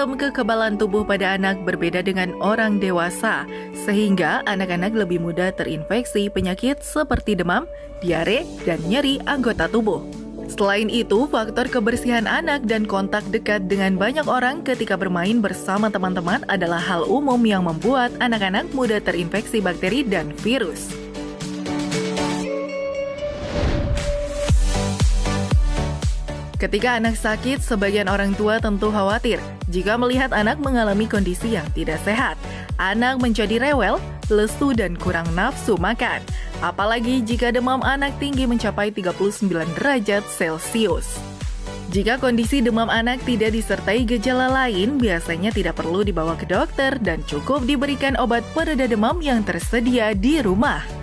Sistem kekebalan tubuh pada anak berbeda dengan orang dewasa, sehingga anak-anak lebih mudah terinfeksi penyakit seperti demam, diare, dan nyeri anggota tubuh. Selain itu, faktor kebersihan anak dan kontak dekat dengan banyak orang ketika bermain bersama teman-teman adalah hal umum yang membuat anak-anak mudah terinfeksi bakteri dan virus. Ketika anak sakit, sebagian orang tua tentu khawatir jika melihat anak mengalami kondisi yang tidak sehat. Anak menjadi rewel, lesu, dan kurang nafsu makan. Apalagi jika demam anak tinggi mencapai 39 derajat Celcius. Jika kondisi demam anak tidak disertai gejala lain, biasanya tidak perlu dibawa ke dokter dan cukup diberikan obat pereda demam yang tersedia di rumah.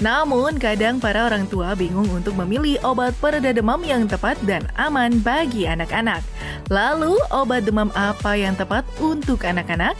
Namun, kadang para orang tua bingung untuk memilih obat pereda demam yang tepat dan aman bagi anak-anak. Lalu, obat demam apa yang tepat untuk anak-anak?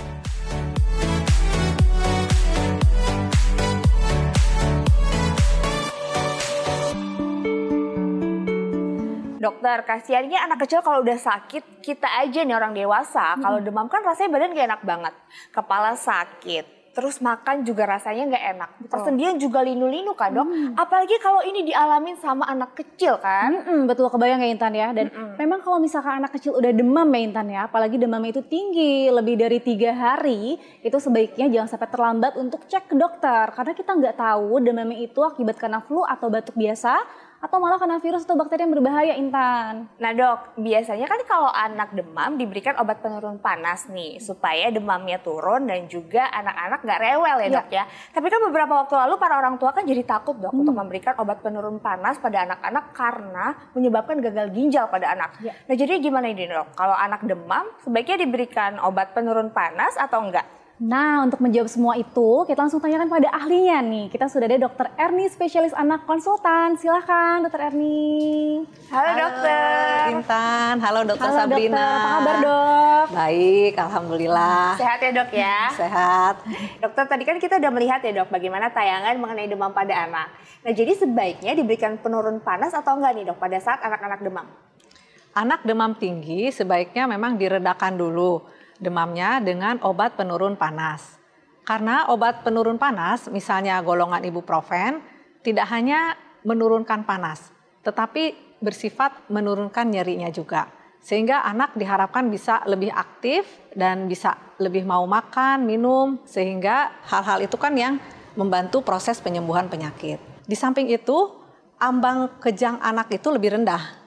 Dokter, kasihannya anak kecil kalau udah sakit, kita aja nih orang dewasa. Hmm. Kalau demam kan rasanya badan gak enak banget. Kepala sakit, terus makan juga rasanya nggak enak. Betul. Persendian juga linu-linu kan dok. Hmm. Apalagi kalau ini dialamin sama anak kecil kan. Mm-mm, betul kebayang ya Intan ya. Dan Mm-mm. memang kalau misalkan anak kecil udah demam ya Intan ya, apalagi demamnya itu tinggi lebih dari tiga hari, itu sebaiknya jangan sampai terlambat untuk cek ke dokter karena kita nggak tahu demamnya itu akibat karena flu atau batuk biasa atau malah karena virus atau bakteri yang berbahaya Intan? Nah dok, biasanya kan kalau anak demam diberikan obat penurun panas nih supaya demamnya turun dan juga anak-anak gak rewel ya, ya dok ya. Tapi kan beberapa waktu lalu para orang tua kan jadi takut dok hmm. untuk memberikan obat penurun panas pada anak-anak karena menyebabkan gagal ginjal pada anak. Ya. Nah jadi gimana ini dok? Kalau anak demam sebaiknya diberikan obat penurun panas atau enggak? Nah, untuk menjawab semua itu, kita langsung tanyakan pada ahlinya nih. Kita sudah ada Dokter Erni, spesialis anak konsultan. Silahkan, Dokter Erni. Halo, halo Dokter. Intan, halo Dokter halo, Sabrina. Dokter. Apa kabar, Dok? Baik, alhamdulillah. Sehat ya, Dok ya? Sehat. Dokter, tadi kan kita udah melihat ya, Dok, bagaimana tayangan mengenai demam pada anak. Nah, jadi sebaiknya diberikan penurun panas atau enggak nih, Dok, pada saat anak-anak demam? Anak demam tinggi sebaiknya memang diredakan dulu demamnya dengan obat penurun panas. Karena obat penurun panas, misalnya golongan ibuprofen, tidak hanya menurunkan panas, tetapi bersifat menurunkan nyerinya juga. Sehingga anak diharapkan bisa lebih aktif dan bisa lebih mau makan, minum, sehingga hal-hal itu kan yang membantu proses penyembuhan penyakit. Di samping itu, ambang kejang anak itu lebih rendah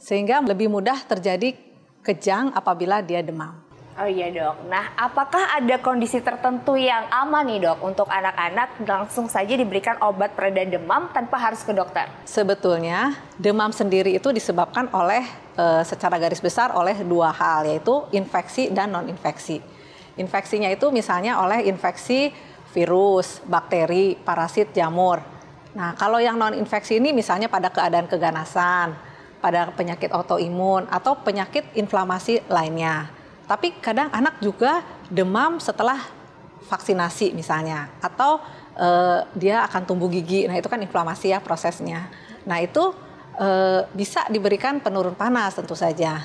sehingga lebih mudah terjadi kejang apabila dia demam. Oh iya dok. Nah, apakah ada kondisi tertentu yang aman nih dok untuk anak-anak langsung saja diberikan obat pereda demam tanpa harus ke dokter? Sebetulnya demam sendiri itu disebabkan oleh e, secara garis besar oleh dua hal yaitu infeksi dan non-infeksi. Infeksinya itu misalnya oleh infeksi virus, bakteri, parasit, jamur. Nah, kalau yang non-infeksi ini misalnya pada keadaan keganasan, pada penyakit autoimun atau penyakit inflamasi lainnya. Tapi kadang anak juga demam setelah vaksinasi misalnya atau uh, dia akan tumbuh gigi. Nah, itu kan inflamasi ya prosesnya. Nah, itu uh, bisa diberikan penurun panas tentu saja.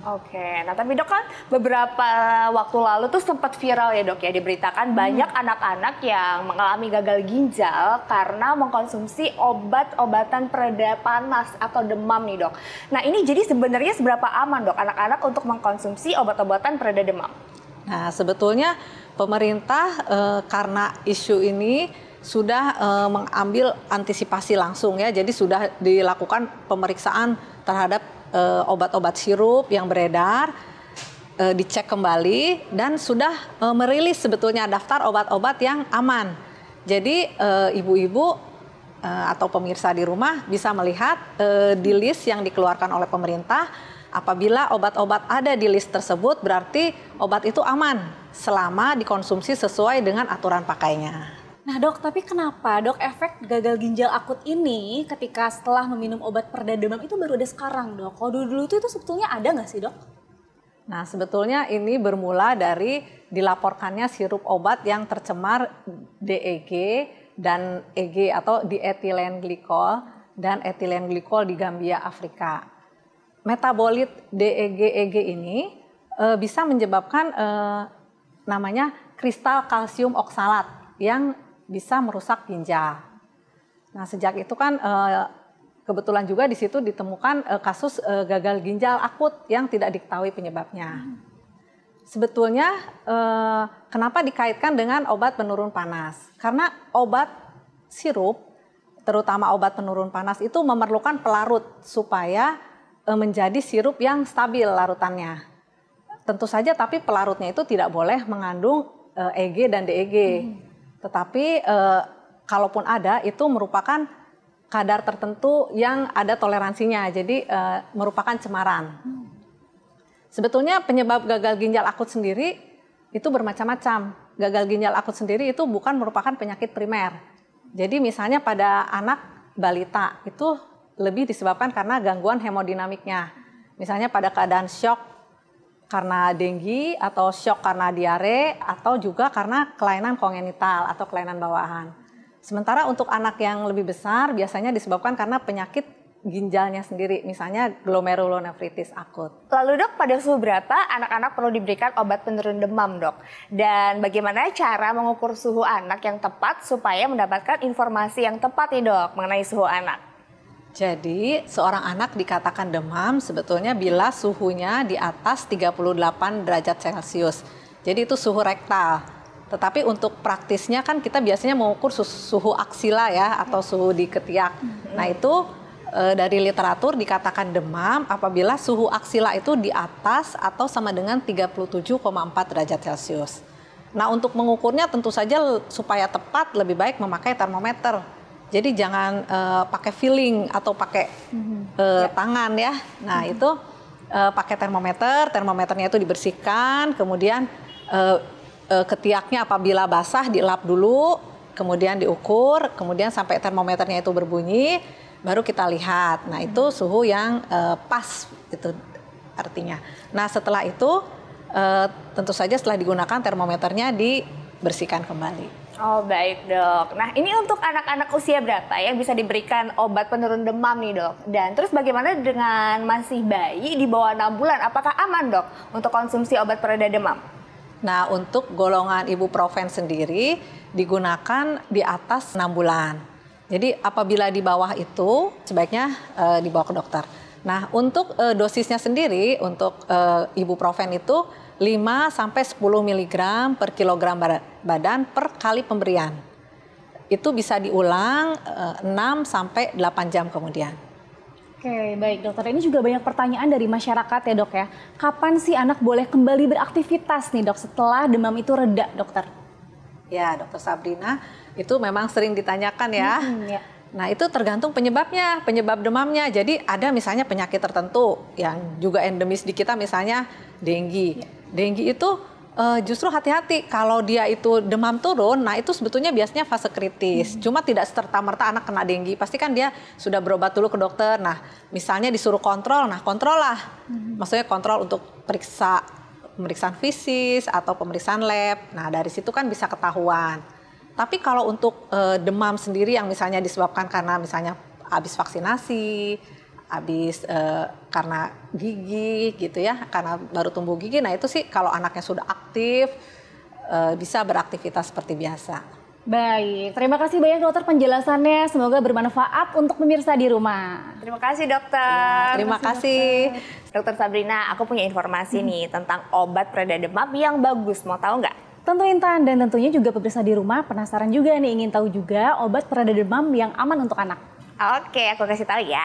Oke, okay. nah tapi dok kan beberapa waktu lalu tuh sempat viral ya dok ya diberitakan hmm. banyak anak-anak yang mengalami gagal ginjal karena mengkonsumsi obat-obatan pereda panas atau demam nih dok. Nah ini jadi sebenarnya seberapa aman dok anak-anak untuk mengkonsumsi obat-obatan pereda demam? Nah sebetulnya pemerintah e, karena isu ini sudah e, mengambil antisipasi langsung ya. Jadi sudah dilakukan pemeriksaan terhadap eh, obat-obat sirup yang beredar e, dicek kembali dan sudah e, merilis sebetulnya daftar obat-obat yang aman. Jadi ibu-ibu atau pemirsa di rumah bisa melihat uh, di list yang dikeluarkan oleh pemerintah. Apabila obat-obat ada di list tersebut, berarti obat itu aman selama dikonsumsi sesuai dengan aturan pakainya. Nah dok, tapi kenapa dok efek gagal ginjal akut ini ketika setelah meminum obat perda demam itu baru ada sekarang dok? Kalau dulu-dulu itu, itu sebetulnya ada nggak sih dok? Nah sebetulnya ini bermula dari dilaporkannya sirup obat yang tercemar DEG dan EG atau dietilen glikol dan etilen glikol di Gambia, Afrika. Metabolit DEG-EG e ini e, bisa menyebabkan e, namanya kristal kalsium oksalat yang bisa merusak ginjal. Nah, sejak itu kan eh, kebetulan juga di situ ditemukan eh, kasus eh, gagal ginjal akut yang tidak diketahui penyebabnya. Sebetulnya kenapa dikaitkan dengan obat penurun panas? Karena obat sirup terutama obat penurun panas itu memerlukan pelarut supaya menjadi sirup yang stabil larutannya. Tentu saja tapi pelarutnya itu tidak boleh mengandung EG dan DEG. Hmm. Tetapi eh, kalaupun ada itu merupakan kadar tertentu yang ada toleransinya, jadi eh, merupakan cemaran. Sebetulnya penyebab gagal ginjal akut sendiri itu bermacam-macam. Gagal ginjal akut sendiri itu bukan merupakan penyakit primer. Jadi misalnya pada anak balita itu lebih disebabkan karena gangguan hemodinamiknya. Misalnya pada keadaan shock karena denggi atau shock karena diare atau juga karena kelainan kongenital atau kelainan bawaan. Sementara untuk anak yang lebih besar biasanya disebabkan karena penyakit ginjalnya sendiri, misalnya glomerulonefritis akut. Lalu dok, pada suhu berapa anak-anak perlu diberikan obat penurun demam dok? Dan bagaimana cara mengukur suhu anak yang tepat supaya mendapatkan informasi yang tepat nih dok mengenai suhu anak? Jadi, seorang anak dikatakan demam sebetulnya bila suhunya di atas 38 derajat Celcius. Jadi itu suhu rektal. Tetapi untuk praktisnya kan kita biasanya mengukur suhu aksila ya atau suhu di ketiak. Mm-hmm. Nah, itu e, dari literatur dikatakan demam apabila suhu aksila itu di atas atau sama dengan 37,4 derajat Celcius. Nah, untuk mengukurnya tentu saja supaya tepat lebih baik memakai termometer jadi jangan uh, pakai feeling atau pakai mm-hmm. uh, yeah. tangan ya. Nah mm-hmm. itu uh, pakai termometer, termometernya itu dibersihkan, kemudian uh, uh, ketiaknya apabila basah dilap dulu, kemudian diukur, kemudian sampai termometernya itu berbunyi, baru kita lihat. Nah itu mm-hmm. suhu yang uh, pas itu artinya. Nah setelah itu uh, tentu saja setelah digunakan termometernya dibersihkan kembali. Oh baik dok. Nah ini untuk anak-anak usia berapa yang bisa diberikan obat penurun demam nih dok? Dan terus bagaimana dengan masih bayi di bawah 6 bulan? Apakah aman dok untuk konsumsi obat pereda demam? Nah untuk golongan ibu proven sendiri digunakan di atas 6 bulan. Jadi apabila di bawah itu sebaiknya e, dibawa ke dokter. Nah, untuk e, dosisnya sendiri untuk e, ibuprofen itu 5 sampai 10 mg per kilogram badan per kali pemberian. Itu bisa diulang e, eh, 6 sampai 8 jam kemudian. Oke, baik dokter. Ini juga banyak pertanyaan dari masyarakat ya dok ya. Kapan sih anak boleh kembali beraktivitas nih dok setelah demam itu reda dokter? Ya, dokter Sabrina, itu memang sering ditanyakan ya. Hmm, ya. Nah, itu tergantung penyebabnya, penyebab demamnya. Jadi ada misalnya penyakit tertentu yang juga endemis di kita misalnya denggi. Ya. Denggi itu uh, justru hati-hati kalau dia itu demam turun, nah itu sebetulnya biasanya fase kritis. Hmm. Cuma tidak serta-merta anak kena denggi. Pasti kan dia sudah berobat dulu ke dokter. Nah, misalnya disuruh kontrol, nah kontrol lah. Hmm. Maksudnya kontrol untuk periksa pemeriksaan fisik atau pemeriksaan lab. Nah, dari situ kan bisa ketahuan. Tapi kalau untuk uh, demam sendiri yang misalnya disebabkan karena misalnya habis vaksinasi, habis uh, karena gigi gitu ya, karena baru tumbuh gigi, nah itu sih kalau anaknya sudah aktif uh, bisa beraktivitas seperti biasa. Baik, terima kasih banyak dokter penjelasannya. Semoga bermanfaat untuk pemirsa di rumah. Terima kasih dokter. Ya, terima, kasih. kasih. Dokter. dokter Sabrina, aku punya informasi hmm. nih tentang obat pereda demam yang bagus. Mau tahu nggak? Tentu Intan dan tentunya juga pemirsa di rumah penasaran juga nih ingin tahu juga obat pereda demam yang aman untuk anak. Oke, aku kasih tahu ya.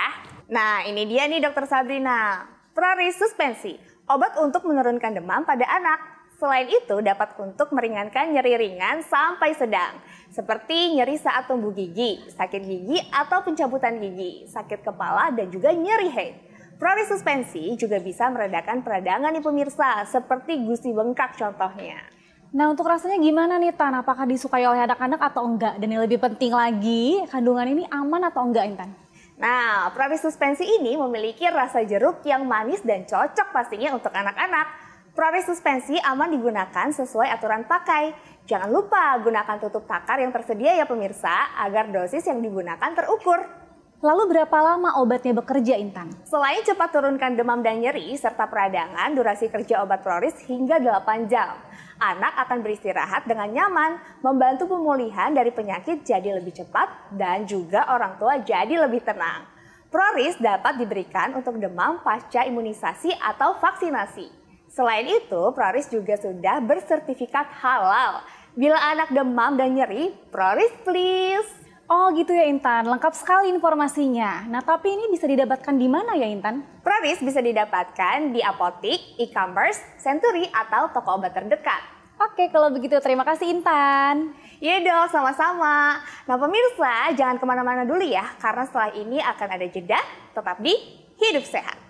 Nah, ini dia nih Dokter Sabrina. Prari suspensi, obat untuk menurunkan demam pada anak. Selain itu dapat untuk meringankan nyeri ringan sampai sedang, seperti nyeri saat tumbuh gigi, sakit gigi atau pencabutan gigi, sakit kepala dan juga nyeri head. Prari suspensi juga bisa meredakan peradangan di pemirsa, seperti gusi bengkak contohnya. Nah untuk rasanya gimana nih Tan? Apakah disukai oleh anak-anak atau enggak? Dan yang lebih penting lagi, kandungan ini aman atau enggak Intan? Nah, Pramis suspensi ini memiliki rasa jeruk yang manis dan cocok pastinya untuk anak-anak. Pramis suspensi aman digunakan sesuai aturan pakai. Jangan lupa gunakan tutup takar yang tersedia ya pemirsa agar dosis yang digunakan terukur. Lalu berapa lama obatnya bekerja Intan? Selain cepat turunkan demam dan nyeri serta peradangan, durasi kerja obat Proris hingga 8 jam. Anak akan beristirahat dengan nyaman, membantu pemulihan dari penyakit jadi lebih cepat dan juga orang tua jadi lebih tenang. Proris dapat diberikan untuk demam pasca imunisasi atau vaksinasi. Selain itu, Proris juga sudah bersertifikat halal. Bila anak demam dan nyeri, Proris please. Oh gitu ya Intan, lengkap sekali informasinya. Nah tapi ini bisa didapatkan di mana ya Intan? Proris bisa didapatkan di apotik, e-commerce, Century atau toko obat terdekat. Oke kalau begitu terima kasih Intan. Iya dong sama-sama. Nah pemirsa jangan kemana-mana dulu ya karena setelah ini akan ada jeda tetap di Hidup Sehat.